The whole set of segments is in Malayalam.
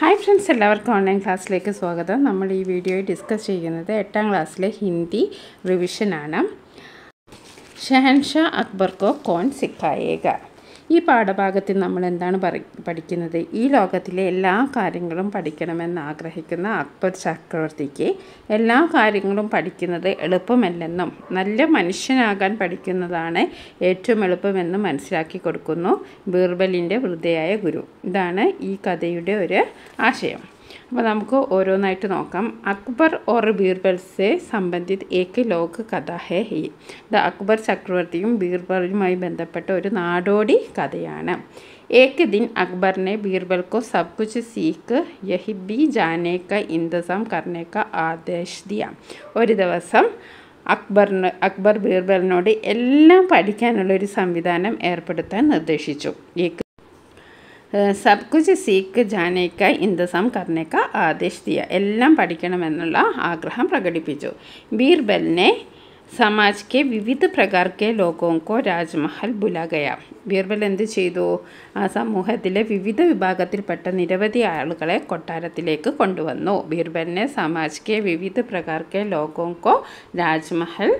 ഹായ് ഫ്രണ്ട്സ് എല്ലാവർക്കും ഓൺലൈൻ ക്ലാസ്സിലേക്ക് സ്വാഗതം നമ്മൾ ഈ വീഡിയോയിൽ ഡിസ്കസ് ചെയ്യുന്നത് എട്ടാം ക്ലാസ്സിലെ ഹിന്ദി റിവിഷനാണ് ഷഹൻഷാ അക്ബർ കോ കോൺ സിഖായേക ഈ പാഠഭാഗത്തിൽ നമ്മൾ എന്താണ് പഠിക്കുന്നത് ഈ ലോകത്തിലെ എല്ലാ കാര്യങ്ങളും പഠിക്കണമെന്ന് ആഗ്രഹിക്കുന്ന അക്ബർ ചക്രവർത്തിക്ക് എല്ലാ കാര്യങ്ങളും പഠിക്കുന്നത് എളുപ്പമല്ലെന്നും നല്ല മനുഷ്യനാകാൻ പഠിക്കുന്നതാണ് ഏറ്റവും എളുപ്പമെന്നും മനസ്സിലാക്കി കൊടുക്കുന്നു ബീർബലിൻ്റെ വൃദ്ധയായ ഗുരു ഇതാണ് ഈ കഥയുടെ ഒരു ആശയം അപ്പോൾ നമുക്ക് ഓരോന്നായിട്ട് നോക്കാം അക്ബർ ഓർ ബീർബൽസെ സംബന്ധിത് ഏക്ക് ലോക കഥ ഹേ ഹി ദ അക്ബർ ചക്രവർത്തിയും ബീർബലുമായി ബന്ധപ്പെട്ട ഒരു നാടോടി കഥയാണ് एक ദിൻ അക്ബറിനെ ബീർബൽക്കോ സബ് കുച്ച് സീക്ക് യഹിബി ജാനേക്ക यही കർണേക്ക ആദേശ് का ഒരു ദിവസം അക്ബറിന് അക്ബർ ബീർബലിനോട് എല്ലാം പഠിക്കാനുള്ള ഒരു സംവിധാനം ഏർപ്പെടുത്താൻ നിർദ്ദേശിച്ചു സബ് കുച്ച് സീക്ക് ജാനേക്ക का കർണേക്ക ആദേശിയ എല്ലാം പഠിക്കണമെന്നുള്ള ആഗ്രഹം പ്രകടിപ്പിച്ചു ബീർബലിനെ സമാജ് കെ വിവിധ പ്രകാർ കെ ലോകോം കോ രാജ്മഹൽ ബുലാഗയ ബീർബൽ എന്ത് ചെയ്തു ആ സമൂഹത്തിലെ വിവിധ വിഭാഗത്തിൽപ്പെട്ട നിരവധി ആളുകളെ കൊട്ടാരത്തിലേക്ക് കൊണ്ടുവന്നു ബീർബലിനെ സമാജ് കെ വിവിധ പ്രകാർ കെ ലോകോം കോ രാജ്മഹൽ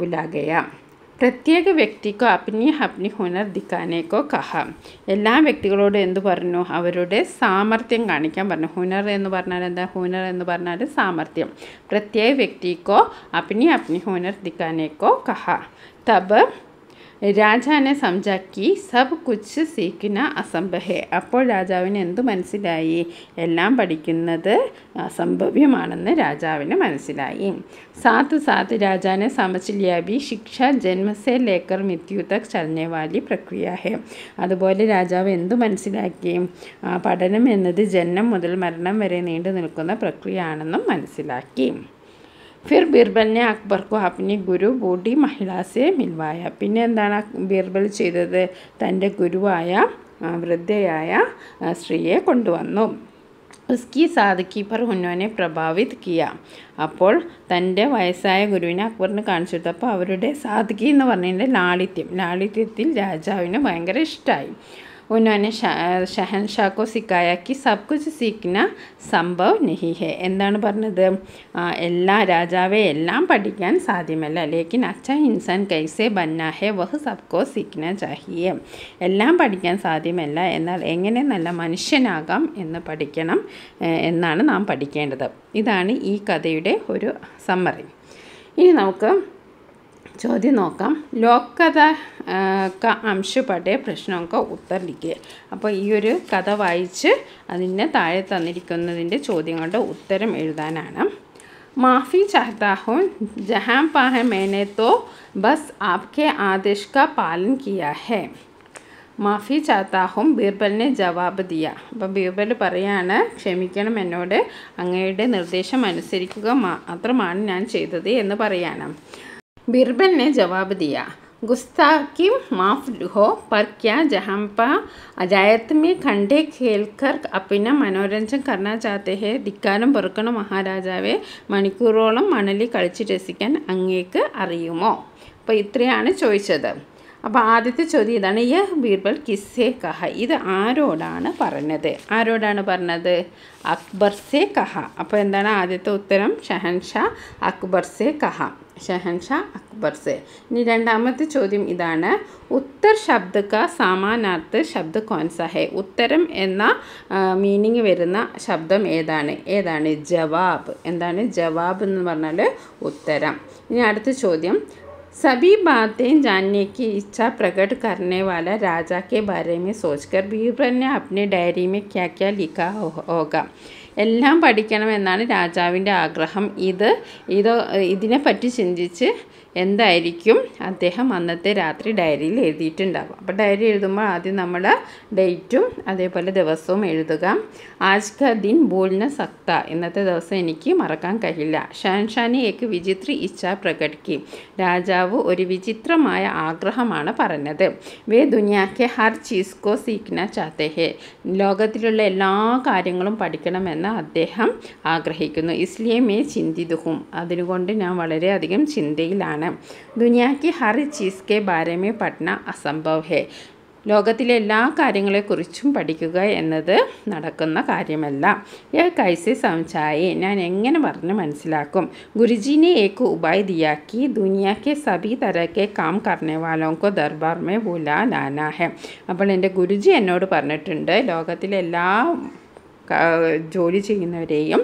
ബുലാഗയ പ്രത്യേക വ്യക്തിക്കോ അപ്നി അപ്നി ഹുനർ ദിക്കാനേക്കോ കഹ എല്ലാ വ്യക്തികളോടും എന്തു പറഞ്ഞു അവരുടെ സാമർഥ്യം കാണിക്കാൻ പറഞ്ഞു ഹുനർ എന്ന് പറഞ്ഞാൽ എന്താ ഹുനർ എന്ന് പറഞ്ഞാൽ സാമർഥ്യം പ്രത്യേക വ്യക്തിക്കോ അപ്നി അപ്നി ഹുനർ ദിക്കാനേക്കോ കഹ തബ് രാജാനെ തന്നെ സംജാക്കി സബ് കുച്ച് സീക്കിന അസംഭവേ അപ്പോൾ രാജാവിന് എന്തു മനസ്സിലായി എല്ലാം പഠിക്കുന്നത് അസംഭവ്യമാണെന്ന് രാജാവിന് മനസ്സിലായി സാത്ത് സാത്ത് രാജാനെ സമചില്യാബി ശിക്ഷ ജന്മസേ ലേക്കർ മൃത്യു തക് പ്രക്രിയ ഹേ അതുപോലെ രാജാവ് എന്തു മനസ്സിലാക്കി പഠനം എന്നത് ജന്മം മുതൽ മരണം വരെ നീണ്ടു നിൽക്കുന്ന പ്രക്രിയ ആണെന്നും മനസ്സിലാക്കി ഫിർ ബീർബലിനെ അക്ബർക്കും അപ്നി ഗുരു ബൂഡി മഹിളാസെ മിൽവായ പിന്നെ എന്താണ് ബീർബൽ ചെയ്തത് തൻ്റെ ഗുരുവായ വൃദ്ധയായ സ്ത്രീയെ കൊണ്ടുവന്നു ഉസ്കി സാദിക്കി പർ ഉന്നോനെ പ്രഭാവിത് കിയ അപ്പോൾ തൻ്റെ വയസ്സായ ഗുരുവിനെ അക്ബറിന് കാണിച്ചു കൊടുത്തപ്പോൾ അവരുടെ സാദിക്കി എന്ന് പറഞ്ഞതിൻ്റെ ലാളിത്യം ലാളിത്യത്തിൽ രാജാവിന് ഭയങ്കര ഇഷ്ടമായി उन्होंने शहनशाह को सिखाया कि सब कुछ सीखना സംഭവ് നഹി ഹെ എന്താണ് പറഞ്ഞത് എല്ലാ രാജാവെ എല്ലാം പഠിക്കാൻ സാധ്യമല്ല ലേക്കിൻ അച്ഛ ഇൻസാൻ കൈസെ ബന്ന ഹെ വഹ് സബ്കോ സീഖ്ന ചാഹിയെ എല്ലാം പഠിക്കാൻ സാധ്യമല്ല എന്നാൽ എങ്ങനെ നല്ല മനുഷ്യനാകാം എന്ന് പഠിക്കണം എന്നാണ് നാം പഠിക്കേണ്ടത് ഇതാണ് ഈ കഥയുടെ ഒരു സമ്മറി ഇനി നമുക്ക് ചോദ്യം നോക്കാം ലോക്കഥ ക അംശ പ്രശ്നമൊക്കെ ഉത്തർ അപ്പോൾ ഈ ഒരു കഥ വായിച്ച് അതിൻ്റെ താഴെ തന്നിരിക്കുന്നതിൻ്റെ ചോദ്യങ്ങളുടെ ഉത്തരം എഴുതാനാണ് മാഫി ചാഹത്താഹോ ജഹാം പാഹ മേനെ തോ ബസ് ആപ്കെ ആദേശ് കാ പാലൻ കിയാ ഹെ മാഫി ചാത്താഹും ബീർബലിനെ ജവാബ് ദിയ അപ്പോൾ ബീർബൽ പറയാണ് ക്ഷമിക്കണം എന്നോട് അങ്ങയുടെ നിർദ്ദേശം അനുസരിക്കുക മാത്രമാണ് ഞാൻ ചെയ്തത് എന്ന് പറയാനാണ് बिरबल ने जवाब दिया गुस्ता किम माफ हो पर क्या जहांपा अजायत में खंडे खेलकर अपना മനോരഞ്ജനം കർണാ ചാത്തേഹെ ധിക്കാരം പൊറുക്കണ മഹാരാജാവെ മണിക്കൂറോളം മണലി കളിച്ച് രസിക്കാൻ അങ്ങേക്ക് അറിയുമോ അപ്പം ഇത്രയാണ് ചോദിച്ചത് അപ്പോൾ ആദ്യത്തെ ചോദ്യം ഇതാണ് യ ബീർബൽ കിസ്സെ കഹ ഇത് ആരോടാണ് പറഞ്ഞത് ആരോടാണ് പറഞ്ഞത് അക്ബർ സെ കഹ അപ്പോൾ എന്താണ് ആദ്യത്തെ ഉത്തരം ഷഹൻഷാ അക്ബർ സെ കഹ शाहंशाह अकबर से ये ಎರಡാമത്തെ ചോദ്യം ഇതാണ് ഉത്തരം എന്ന മീനിങ് വരുന്ന ശബ്ദം ഏതാണ് ഏതാണ് જવાબ എന്താണ് જવાબ എന്ന് പറഞ്ഞാൽ ഉത്തരം ഇനി അടുത്ത ചോദ്യം സബി باتیں જાણની ઈચ્છા પ્રગટ કરને વાળા રાજા કે બારે મે સોચ કર વિવરણ ને અપને ડાયરી મે કયા કયા લીખા હોગા എല്ലാം പഠിക്കണമെന്നാണ് രാജാവിൻ്റെ ആഗ്രഹം ഇത് ഇത് ഇതിനെപ്പറ്റി ചിന്തിച്ച് എന്തായിരിക്കും അദ്ദേഹം അന്നത്തെ രാത്രി ഡയറിയിൽ എഴുതിയിട്ടുണ്ടാകും അപ്പോൾ ഡയറി എഴുതുമ്പോൾ ആദ്യം നമ്മൾ ഡേറ്റും അതേപോലെ ദിവസവും എഴുതുക ആജ്ക ദിൻ ബോൾന സക്ത ഇന്നത്തെ ദിവസം എനിക്ക് മറക്കാൻ കഴിയില്ല ഷാൻഷാനി ഏക്ക് വിചിത്ര ഇച്ഛ പ്രകടിക്കി രാജാവ് ഒരു വിചിത്രമായ ആഗ്രഹമാണ് പറഞ്ഞത് വേ ദുനിയാക്കെ ഹർ ചീസ് കോ സീഖ്ന ചാത്തേ ലോകത്തിലുള്ള എല്ലാ കാര്യങ്ങളും പഠിക്കണമെന്ന് അദ്ദേഹം ആഗ്രഹിക്കുന്നു ഇസ്ലിയെ മേ ചിന്തിതുഹും അതിനുകൊണ്ട് ഞാൻ വളരെയധികം ചിന്തയിലാണ് ആണ് ദുനിയ ഹർ ചീസ് കെ ബാരമേ പഠന അസംഭവ് ഹേ ലോകത്തിലെ എല്ലാ കാര്യങ്ങളെക്കുറിച്ചും പഠിക്കുക എന്നത് നടക്കുന്ന കാര്യമല്ല എ കൈസെ സംചായെ ഞാൻ എങ്ങനെ പറഞ്ഞ് മനസ്സിലാക്കും ഗുരുജീനെ ഏക്ക് ഉപായ് ദിയാക്കി ദുനിയാക്കെ സബി തരക്കെ കാം കറനെ ദർബാർമേ ദർബാർ മേ ബുലാ ലാനാ അപ്പോൾ എൻ്റെ ഗുരുജി എന്നോട് പറഞ്ഞിട്ടുണ്ട് ലോകത്തിലെ എല്ലാ ജോലി ചെയ്യുന്നവരെയും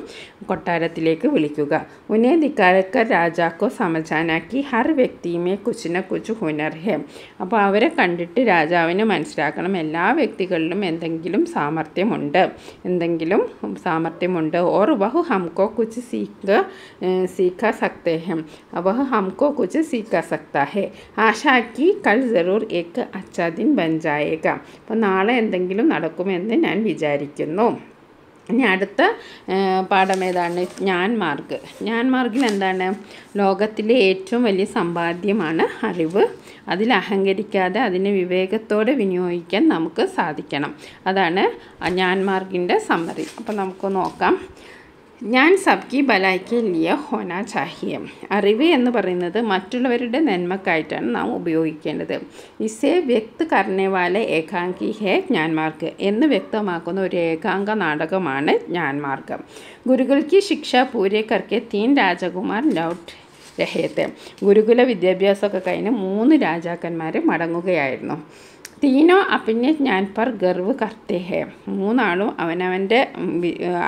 കൊട്ടാരത്തിലേക്ക് വിളിക്കുക ഉനെ ധിക്കാരക്കർ രാജാക്കോ സമജാനാക്കി ഹർ വ്യക്തിയുമേ കുച്ചിനെ കുച്ച് ഹുനർഹേ അപ്പോൾ അവരെ കണ്ടിട്ട് രാജാവിന് മനസ്സിലാക്കണം എല്ലാ വ്യക്തികളിലും എന്തെങ്കിലും സാമർഥ്യമുണ്ട് എന്തെങ്കിലും സാമർഥ്യമുണ്ട് ഓർ വഹു ഹംകോ കുച്ച് സീക്ക സീഖ സക്തേഹം ഹെ ഹംകോ കുച്ച് സീക്ക സക്താഹേ ആശാക്കി കൽ ജറൂർ ഏക്ക് അച്ചാദിൻ ബഞ്ചായേക്ക അപ്പോൾ നാളെ എന്തെങ്കിലും നടക്കുമെന്ന് ഞാൻ വിചാരിക്കുന്നു ഇനി അടുത്ത പാഠം ഏതാണ് ഞാൻ മാർഗ് ഞാൻ മാർഗിൽ എന്താണ് ലോകത്തിലെ ഏറ്റവും വലിയ സമ്പാദ്യമാണ് അറിവ് അതിൽ അഹങ്കരിക്കാതെ അതിനെ വിവേകത്തോടെ വിനിയോഗിക്കാൻ നമുക്ക് സാധിക്കണം അതാണ് ഞാൻ മാർഗിൻ്റെ സമ്മറി അപ്പോൾ നമുക്ക് നോക്കാം ഞാൻ സബ്കി ബലായ്ക്ക് ലിയ ഹോന ചാഹിയ അറിവ് എന്ന് പറയുന്നത് മറ്റുള്ളവരുടെ നന്മക്കായിട്ടാണ് നാം ഉപയോഗിക്കേണ്ടത് ഇസേ വ്യക്ത് കർണേവാല ഏകാംഗി ഹേ ജ്ഞാൻമാർഗ് എന്ന് വ്യക്തമാക്കുന്ന ഒരു ഏകാംഗ നാടകമാണ് ജ്ഞാൻമാർഗം ഗുരുകുൽക്ക് ശിക്ഷ പൂരേക്കർക്ക് തീൻ രാജകുമാർ ലൗട്ട് രഹയത്തെ ഗുരുകുല വിദ്യാഭ്യാസമൊക്കെ കഴിഞ്ഞ് മൂന്ന് രാജാക്കന്മാർ മടങ്ങുകയായിരുന്നു തീനോ അപ്പിഞ്ഞ് ഞാൻ പർ ഗർവ് കർത്തേഹേ മൂന്നാളും അവനവൻ്റെ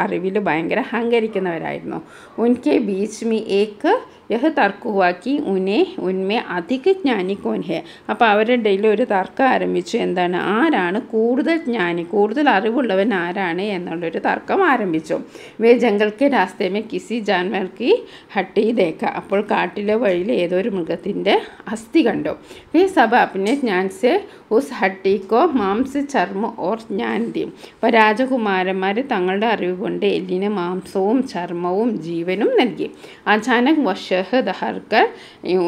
അറിവിൽ ഭയങ്കര അഹങ്കരിക്കുന്നവരായിരുന്നു ഉൻകെ ബീച്ച് മി ഏക്ക് യഹ തർക്കുവാക്കി ഉനെ ഉന്മേ അധിക ജ്ഞാനിക്കോൻ ഹെ അപ്പോൾ അവരുടെ ഇടയിൽ ഒരു തർക്കം ആരംഭിച്ചു എന്താണ് ആരാണ് കൂടുതൽ ജ്ഞാനി കൂടുതൽ അറിവുള്ളവൻ ആരാണ് എന്നുള്ളൊരു തർക്കം ആരംഭിച്ചു വേ ജംഗൽക്ക് രാസ്തേമേ കിസി ജാൻവർക്ക് ഹട്ടി ദേക്ക അപ്പോൾ കാട്ടിലെ വഴിയിൽ ഏതോ ഒരു മൃഗത്തിൻ്റെ അസ്ഥി കണ്ടു വേ സഭ പിന്നെ ജ്ഞാൻസ് ഉസ് ഹട്ടിക്കോ മാംസ് ചർമ്മ ഓർ ജ്ഞാനതിയും അപ്പോൾ രാജകുമാരന്മാർ തങ്ങളുടെ അറിവ് കൊണ്ട് എല്ലിന് മാംസവും ചർമ്മവും ജീവനും നൽകി അചാനക് വശ ദഹ ദഹർക്ക്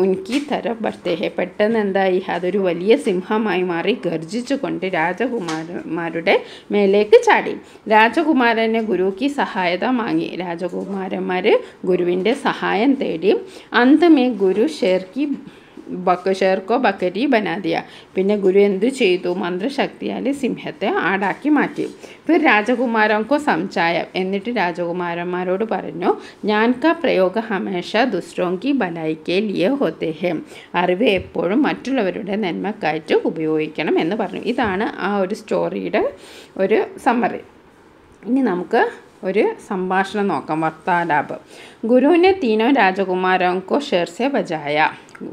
ഉൻകി തരം ബർത്തേഹെ പെട്ടെന്ന് എന്തായി അതൊരു വലിയ സിംഹമായി മാറി ഗർജിച്ചുകൊണ്ട് രാജകുമാരന്മാരുടെ മേലേക്ക് ചാടി രാജകുമാരനെ ഗുരുക്ക് സഹായത വാങ്ങി രാജകുമാരന്മാർ ഗുരുവിൻ്റെ സഹായം തേടി അന്തമേ ഗുരു ഷേർക്കി ബക്കഷേർക്കോ ബക്കരി ബനാദിയ പിന്നെ ഗുരു എന്ത് ചെയ്തു മന്ത്രശക്തിയാൽ സിംഹത്തെ ആടാക്കി മാറ്റി ഫിർ രാജകുമാരൻകോ സംചായം എന്നിട്ട് രാജകുമാരന്മാരോട് പറഞ്ഞു ഞാൻ കാ പ്രയോഗ ഹമേഷ ദുസ്രോങ്കി ബലായിക്കേ ലിയ ഹോത്തേഹം അറിവ് എപ്പോഴും മറ്റുള്ളവരുടെ നന്മക്കായിട്ട് ഉപയോഗിക്കണം എന്ന് പറഞ്ഞു ഇതാണ് ആ ഒരു സ്റ്റോറിയുടെ ഒരു സമ്മറി ഇനി നമുക്ക് ഒരു സംഭാഷണം നോക്കാം വാർത്താലാപ് ഗുരുവിനെ തീനോ രാജകുമാരൻകോ ഷേർസെ ബജായ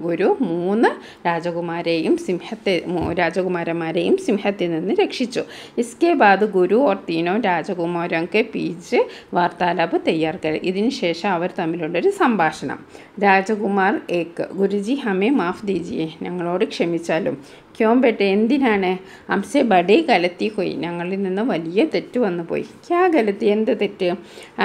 ഒരു മൂന്ന് രാജകുമാരെയും സിംഹത്തെ രാജകുമാരന്മാരെയും സിംഹത്തിൽ നിന്ന് രക്ഷിച്ചു ഇസ്കെ ബാദ് ഗുരു ഓർ തീനോ രാജകുമാരൊക്കെ പീച്ച് വാർത്താലാപ് തയ്യാറാക്കൽ ഇതിനുശേഷം അവർ തമ്മിലുള്ളൊരു സംഭാഷണം രാജകുമാർ ഏക്ക് ഗുരുജി ഹമേ മാഫ് ദീജിയെ ഞങ്ങളോട് ക്ഷമിച്ചാലും ക്യോമ്പെട്ടെ എന്തിനാണ് അംസെ ബഡേ കലത്തി പോയി ഞങ്ങളിൽ നിന്ന് വലിയ തെറ്റ് വന്നു പോയി ക്യാ കലത്തി എന്ത് തെറ്റ്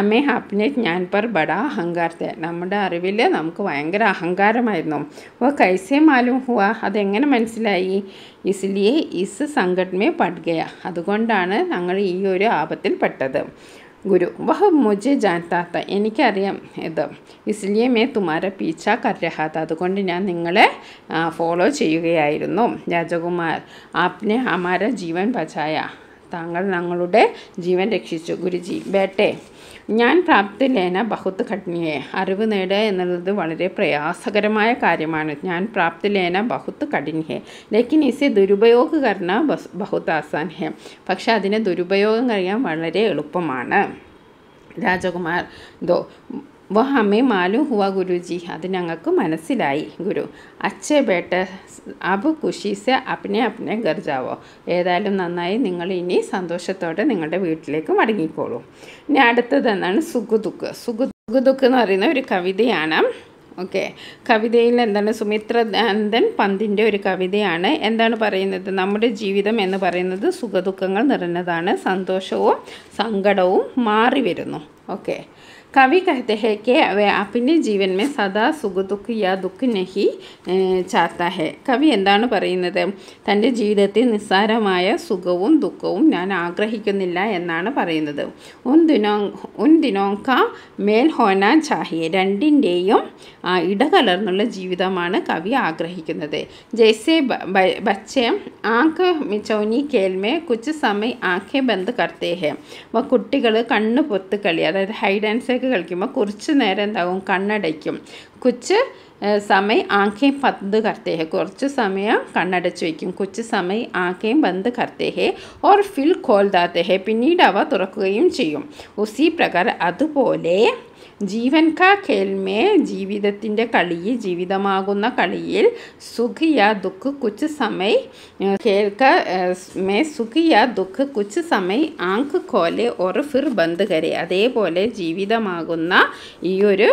അമ്മേ ഹാപ്പിനെ ഞാൻ പർ ബഡാ അഹങ്കാരത്തെ നമ്മുടെ അറിവിൽ നമുക്ക് ഭയങ്കര അഹങ്കാരമായിരുന്നു ഓ കൈസേ മാലും ഹുവ അതെങ്ങനെ മനസ്സിലായി ഇസിലിയെ ഇസ് സംഘടനയെ പടുകയ അതുകൊണ്ടാണ് ഞങ്ങൾ ഈ ഒരു ആപത്തിൽ പെട്ടത് ഗുരു വഹ് മുജെ ജാൻതാത്ത എനിക്കറിയാം ഇത് ഇസ്ലിയെ മേ തുമാര പീച്ച കരഹാത്ത അതുകൊണ്ട് ഞാൻ നിങ്ങളെ ഫോളോ ചെയ്യുകയായിരുന്നു രാജകുമാർ ആപ്നെ അമാര ജീവൻ ബചായ താങ്കൾ ഞങ്ങളുടെ ജീവൻ രക്ഷിച്ചു ഗുരുജി ബേട്ടെ ഞാൻ പ്രാപ്തി ലേന ബഹുത്ത് കഠിനിയെ അറിവ് നേടുക എന്നുള്ളത് വളരെ പ്രയാസകരമായ കാര്യമാണ് ഞാൻ പ്രാപ്തി ലേന ബഹുത്ത് കഠിനിയെ ലേക്കിൻ ഇസെ ദുരുപയോഗ കർണ ബഹുത്ത് ആസാൻ ഹെ പക്ഷെ അതിനെ ദുരുപയോഗം കഴിയാൻ വളരെ എളുപ്പമാണ് രാജകുമാർ ദോ വഹ അമ്മേ മാലു ഹുവ ഗുരുജി അത് ഞങ്ങൾക്ക് മനസ്സിലായി ഗുരു അച്ഛ ബേട്ട അബ് ഖുഷീസ് അപ്നെ അപ്നെ ഗർജാവോ ഏതായാലും നന്നായി നിങ്ങൾ ഇനി സന്തോഷത്തോടെ നിങ്ങളുടെ വീട്ടിലേക്ക് മടങ്ങിക്കോളൂ ഇനി അടുത്തത് എന്താണ് സുഖുദുഖ് സുഖു സുഖുദുഖ് എന്ന് പറയുന്ന ഒരു കവിതയാണ് ഓക്കെ കവിതയിൽ എന്താണ് സുമിത്രനന്ദൻ പന്തിൻ്റെ ഒരു കവിതയാണ് എന്താണ് പറയുന്നത് നമ്മുടെ ജീവിതം എന്ന് പറയുന്നത് സുഖദുഃഖങ്ങൾ നിറഞ്ഞതാണ് സന്തോഷവും സങ്കടവും മാറി വരുന്നു ഓക്കെ कवि कहते हैं कि वह अपने जीवन में സദാ സുഖദുഃഖ് യാ ദുഃഖ് നഹി ചാത്താഹെ കവി എന്താണ് പറയുന്നത് തൻ്റെ ജീവിതത്തിൽ നിസ്സാരമായ സുഖവും ദുഃഖവും ഞാൻ ആഗ്രഹിക്കുന്നില്ല എന്നാണ് പറയുന്നത് ഉൻ ദിനോ ഉൻ ദിനോങ്ക മേൽ ഹോന ചാഹിയെ രണ്ടിൻ്റെയും ഇടകലർന്നുള്ള ജീവിതമാണ് കവി ആഗ്രഹിക്കുന്നത് ജയ്സെ ബച്ചെ ആക്ക് മിച്ചോനി കേൽമേ കുച്ച് സമയ ആഖെ ബന്ദ് കർത്തേ ഹെ വ കുട്ടികൾ കണ്ണ് പൊത്തുകളി അതായത് ഹൈഡ് ആൻഡ് സേ ഒറ്റയ്ക്ക് കളിക്കുമ്പോൾ കുറച്ച് നേരം എന്താകും കണ്ണടയ്ക്കും കുച്ച് സമയം ആക്കേം പന്ത് करते കുറച്ച് സമയം കണ്ണടച്ച് വയ്ക്കും കുച്ച് സമയം ആക്കേം ബന്ദ് करते ഓർ ഫിൽ കോൽ खोल പിന്നീട് അവ തുറക്കുകയും ചെയ്യും ഉസി പ്രകാരം അതുപോലെ ജീവൻകാ കേൽമേ ജീവിതത്തിൻ്റെ കളി ജീവിതമാകുന്ന കളിയിൽ സുഖിയ ദുഃഖ് കുച്ച് സമയ കേൾക്ക മേ സുഖിയ ദുഃഖ് കുച്ച് സമയ ആങ്ക് കോലെ ഒരു ഫിർ ബന്ദ് കരെ അതേപോലെ ജീവിതമാകുന്ന ഈ ഒരു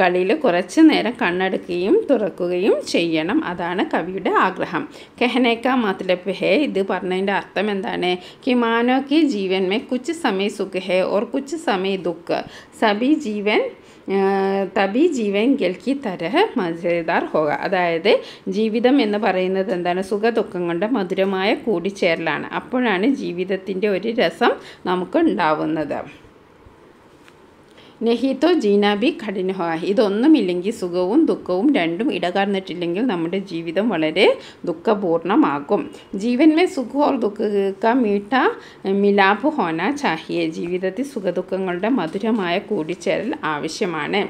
കളിയിൽ കുറച്ച് നേരം കണ്ണെടുക്കുകയും തുറക്കുകയും ചെയ്യണം അതാണ് കവിയുടെ ആഗ്രഹം കെഹനേക്കാ മത്ലബ് ഹേ ഇത് പറഞ്ഞതിൻ്റെ അർത്ഥം എന്താണ് കിമാനോക്കി കി ജീവൻ മേ കുച്ച് സമയ സുഖ് ഹേ ഓർ കുച്ച് സമയ ദുഃഖ് സബി ജീവൻ തബി ജീവൻ ഗൽക്കി തരഹ മജേദാർ ഹോക അതായത് ജീവിതം എന്ന് പറയുന്നത് എന്താണ് സുഖ ദുഃഖങ്ങളുടെ മധുരമായ കൂടിച്ചേരലാണ് അപ്പോഴാണ് ജീവിതത്തിൻ്റെ ഒരു രസം നമുക്ക് ഉണ്ടാവുന്നത് നെഹിത്തോ ജീനാബി കഠിനഹാഹി ഇതൊന്നുമില്ലെങ്കിൽ സുഖവും ദുഃഖവും രണ്ടും ഇടകാർന്നിട്ടില്ലെങ്കിൽ നമ്മുടെ ജീവിതം വളരെ ദുഃഖപൂർണ്ണമാകും ജീവൻ മേ ദുഃഖ മീഠ മിലാപ് ഹോന ചാഹിയെ ജീവിതത്തിൽ സുഖദുഃഖങ്ങളുടെ മധുരമായ കൂടിച്ചേരൽ ആവശ്യമാണ്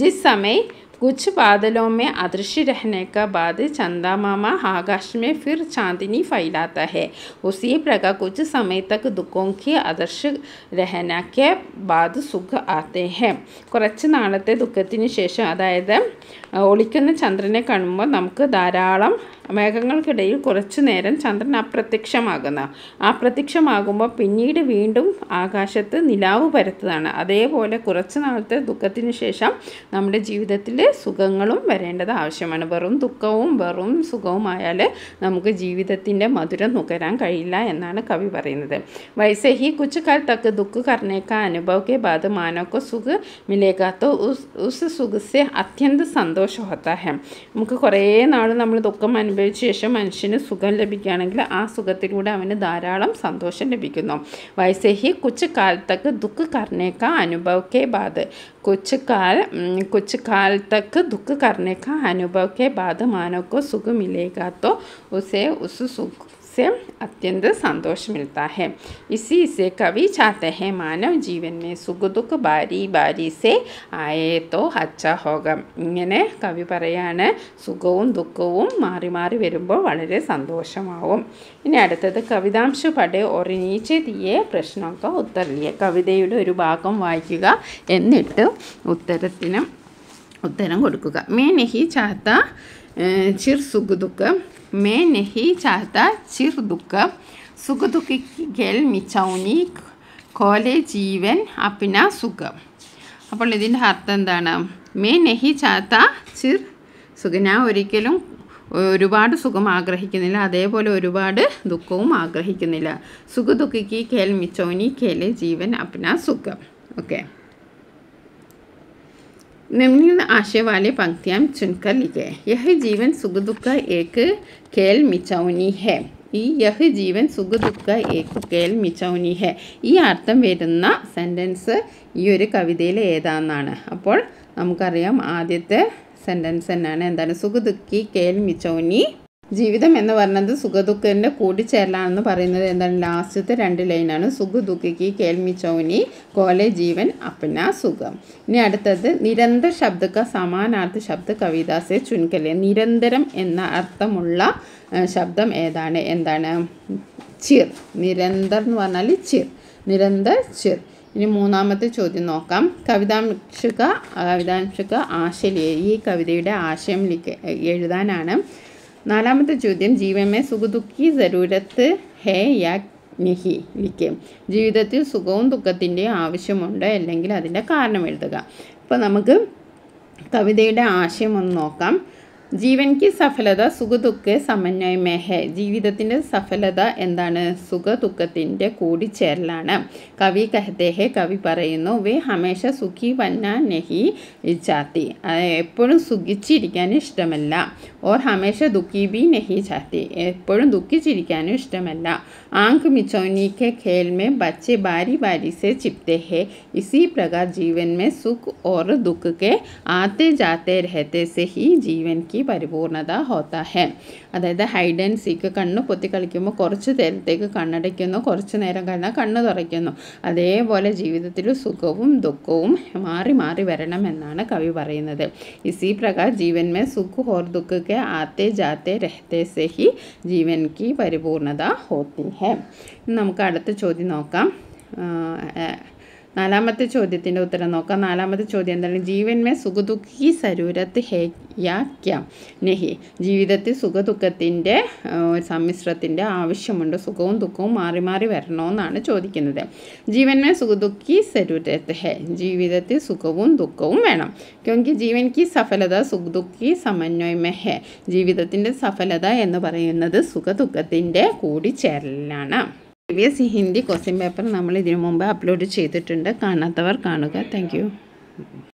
ജിസ് സമയ कुछ बादलों में अदृश्य रहने का बाद चंदा मामा आकाश में फिर चांदनी फैलाता है उसी प्रकार कुछ समय तक दुखों के अदृश्य रहने के बाद सुख आते हैं कुछ नाड़ते दुख तुश अदाय ഒളിക്കുന്ന ചന്ദ്രനെ കാണുമ്പോൾ നമുക്ക് ധാരാളം മേഘങ്ങൾക്കിടയിൽ കുറച്ചു നേരം ചന്ദ്രൻ അപ്രത്യക്ഷമാകുന്ന അപ്രത്യക്ഷമാകുമ്പോൾ പിന്നീട് വീണ്ടും ആകാശത്ത് നിലാവ് പരത്തതാണ് അതേപോലെ കുറച്ച് നാളത്തെ ദുഃഖത്തിന് ശേഷം നമ്മുടെ ജീവിതത്തിൽ സുഖങ്ങളും വരേണ്ടത് ആവശ്യമാണ് വെറും ദുഃഖവും വെറും സുഖവുമായാൽ നമുക്ക് ജീവിതത്തിൻ്റെ മധുരം നുകരാൻ കഴിയില്ല എന്നാണ് കവി പറയുന്നത് വൈസേ ഹി കുച്ച് തക്ക് ദുഃഖ കർണേക്ക അനുഭവക്കെ ബാധ മാനോക്കോ സുഖ മിലേക്കാത്ത ഉസ് സുഖസെ അത്യന്തം സന്തോഷം ഹത്താഹം നമുക്ക് കുറേ നാൾ നമ്മൾ ദുഃഖം അനുഭവിച്ച ശേഷം മനുഷ്യന് സുഖം ലഭിക്കുകയാണെങ്കിൽ ആ സുഖത്തിലൂടെ അവന് ധാരാളം സന്തോഷം ലഭിക്കുന്നു വയസ്സേഹി കുച്ച് കാലത്തേക്ക് ദുഃഖ കർണേക്ക അനുഭവക്കേ ബാധ് कुछ काल कुछ काल तक दुख करने का अनुभव के बाद मानव को से अत्यंत संतोष मिलता है इसी से कवि चाहते हैं मानव जीवन में सुख दुख बारी बारी से आए तो अच्छा होगा ഇങ്ങനെ कवि പറയാണ് സുഖവും ദുഃഖവും മാറി മാറി വരുമ്പോൾ വളരെ സന്തോഷമാവും ഇനി അടുത്തത് കവിതാംശു പടേ ഒറിനീച്ച് തീയെ പ്രശ്നമൊക്കെ ഉത്തരലിയ കവിതയുടെ ഒരു ഭാഗം വായിക്കുക എന്നിട്ട് ഉത്തരത്തിനും ഉത്തരം കൊടുക്കുക മേ നെഹി ചാത്ത ചിർ സുഖ ദുഃഖം മേ നെഹി ചാത്ത ചിർ ദുഃഖം സുഖദുഃഖി ഗെൽ മിച്ചൗനി കോലെ ജീവൻ അപ്പിന സുഖം അപ്പോൾ ഇതിൻ്റെ അർത്ഥം എന്താണ് മേ നെഹി ചാത്ത ചിർ സുഖം ഞാൻ ഒരിക്കലും ഒരുപാട് സുഖം ആഗ്രഹിക്കുന്നില്ല അതേപോലെ ഒരുപാട് ദുഃഖവും ആഗ്രഹിക്കുന്നില്ല സുഖ ദുഃഖിക്ക് ഖേൽ മിച്ചോനി ഖേലെ ജീവൻ അപ്ന സുഖം ഓക്കെ निम्न आशय वाले पंक्तियाँ चुनकर लिखे यह जीवन सुख दुख का एक खेल മിച്ചൗനി ഹെ ഈ യഹ് ജീവൻ സുഖ ദുഃഖ ഏക്കുക്കേൽ മിച്ചൗനി ഹെ ഈ അർത്ഥം വരുന്ന സെൻറ്റൻസ് ഈ ഒരു കവിതയിൽ ഏതാണെന്നാണ് അപ്പോൾ നമുക്കറിയാം ആദ്യത്തെ സെൻറ്റൻസ് തന്നെയാണ് എന്താണ് സുഖ ദുഃഖി കേൽ മിച്ചൗനി ജീവിതം എന്ന് പറയുന്നത് സുഖദുഃഖൻ്റെ കൂട്ടിച്ചേരലാണെന്ന് പറയുന്നത് എന്താണ് ലാസ്റ്റത്തെ രണ്ട് ലൈനാണ് സുഖദുഃഖിക്ക് കേൾമി ചൗനി കോലെ ജീവൻ അപ്പന സുഖം ഇനി അടുത്തത് നിരന്തര ശബ്ദക്ക സമാനാർത്ഥ ശബ്ദ കവിതാസെ ചുൻകലെ നിരന്തരം എന്ന അർത്ഥമുള്ള ശബ്ദം ഏതാണ് എന്താണ് ചിർ നിരന്തർ എന്ന് പറഞ്ഞാൽ ചിർ നിരന്തർ ചിർ ഇനി മൂന്നാമത്തെ ചോദ്യം നോക്കാം കവിതാംശുക കവിതാംശുക ആശലിയെ ഈ കവിതയുടെ ആശയം എഴുതാനാണ് നാലാമത്തെ ചോദ്യം ജീവമേ സുഖദുഃഖി ജരൂരത്ത് ഹേ യാ നിഹി ലിക്ക് ജീവിതത്തിൽ സുഖവും ദുഃഖത്തിൻ്റെയും ആവശ്യമുണ്ട് അല്ലെങ്കിൽ അതിൻ്റെ കാരണം എഴുതുക അപ്പോൾ നമുക്ക് കവിതയുടെ ആശയം ഒന്ന് നോക്കാം जीवन की सफलता सुख दुख समन्वय जीवन सफलता सुख दुख तूड़च कवि कहते कहदेह कवि पर वे हमेशा सुखी नहीं चाहती एपड़ एपड़ूखचिष्टम और हमेशा दुखी भी नहीं चाहती एपड़ दुखचिष्टम आंख मिचोनी के खेल में बच्चे बारी बारी से चिपते हैं इसी प्रकार जीवन में सुख और दुख के आते जाते रहते से ही जीवन की എനിക്ക് പരിപൂർണത ഹോത്ത ഹെ അതായത് ഹൈഡ് ആൻഡ് സീക്ക് കണ്ണ് പൊത്തി കളിക്കുമ്പോൾ കുറച്ച് നേരത്തേക്ക് കണ്ണടയ്ക്കുന്നു കുറച്ച് നേരം കഴിഞ്ഞാൽ കണ്ണ് തുറയ്ക്കുന്നു അതേപോലെ ജീവിതത്തിൽ സുഖവും ദുഃഖവും മാറി മാറി വരണമെന്നാണ് കവി പറയുന്നത് ഇസി പ്രകാർ ജീവൻമേ മേ സുഖ് ഹോർ ദുഃഖക്ക് കെ ആത്തെ ജാത്തെ രഹത്തെ സെ ജീവൻ കി പരിപൂർണത ഹോത്തി ഹെ നമുക്ക് അടുത്ത ചോദ്യം നോക്കാം നാലാമത്തെ ചോദ്യത്തിൻ്റെ ഉത്തരം നോക്കാം നാലാമത്തെ ചോദ്യം എന്താണ് ജീവന്മേ സുഖദുഃഖി സരൂരത്ത് ഹേയാക്യാം നെഹി ജീവിതത്തിൽ സുഖദുഃഖത്തിൻ്റെ സമ്മിശ്രത്തിൻ്റെ ആവശ്യമുണ്ട് സുഖവും ദുഃഖവും മാറി മാറി വരണമെന്നാണ് ചോദിക്കുന്നത് ജീവന്മേ സുഖദുഃഖി സരൂരത്ത് ഹേ ജീവിതത്തിൽ സുഖവും ദുഃഖവും വേണം ക്യോങ്കി ജീവൻക്ക് സഫലത സുഖദുഃഖി സമന്വയമേ ഹേ ജീവിതത്തിൻ്റെ സഫലത എന്ന് പറയുന്നത് സുഖദുഃഖത്തിൻ്റെ കൂടിച്ചേരലാണ് പ്രീവിയസ് ഹിന്ദി ക്വസ്റ്റ്യൻ പേപ്പർ നമ്മൾ ഇതിനു മുമ്പ് അപ്ലോഡ് ചെയ്തിട്ടുണ്ട് കാണാത്തവർ കാണുക താങ്ക്